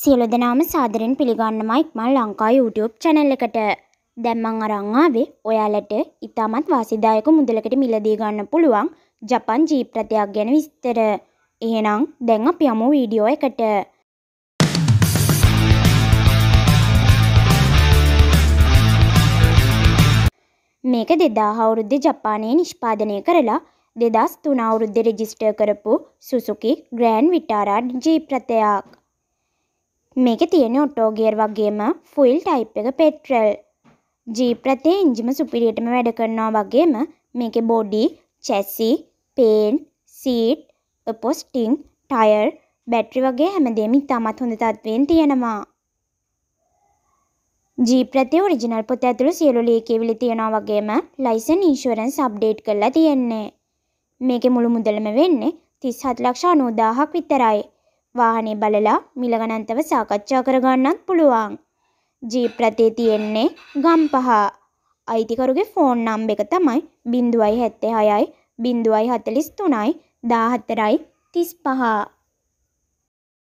සියලු දෙනාම සාදරෙන් පිළිගන්නමයි ඉක්මල් Lanka YouTube channel එකට. දැන් මං අරන් ආවේ ඔයාලට ඉතාමත් වාසිදායක මුදලකට මිලදී ගන්න පුළුවන් ජපන් ජීප් රථයක් ගැන විස්තර. එහෙනම් දැන් අපි යමු වීඩියෝ එකට. මේක 2000 අවුරුද්දේ ජපානයේ නිෂ්පාදනය කරලා 2003 අවුරුද්දේ රෙජිස්ටර් කරපු සුසුකි ග්‍රෑන්ඩ් විටාරා ජීප් රථයක්. මේක තියෙන ඔටෝගියර් වගේම ෆුල් ටයිප් එක පෙට්‍රල්. ජීප් රථයේ එන්ජිම සුපිරියටම වැඩ කරනවා වගේම මේකේ බොඩි, චැසි, පේන්, සීට්, අපොස්ටිං, ටයර්, බැටරි වගේ හැමදේම ඉතාමත් හොඳ තත්ත්වයෙන් තියෙනවා. ජීප් රථයේ ඔරිජිනල් පොත ඇතුළු සියලු ලියකියවිලි තියෙනවා වගේම ලයිසන් ඉන්ෂුරන්ස් අප්ඩේට් කරලා තියෙන්නේ. මේකේ මුළු මුදලම වෙන්නේ 37 ලක්ෂ 90000ක් විතරයි. වාහනේ බලලා මිලගණන්තව සාකච්ඡා කරගන්නත් පුළුවන්. ජීප් රථේ තියෙන්නේ ගම්පහ. අයිතිකරුගේ ෆෝන් නම්බ එක තමයි 076යි 043යි 14යි 35.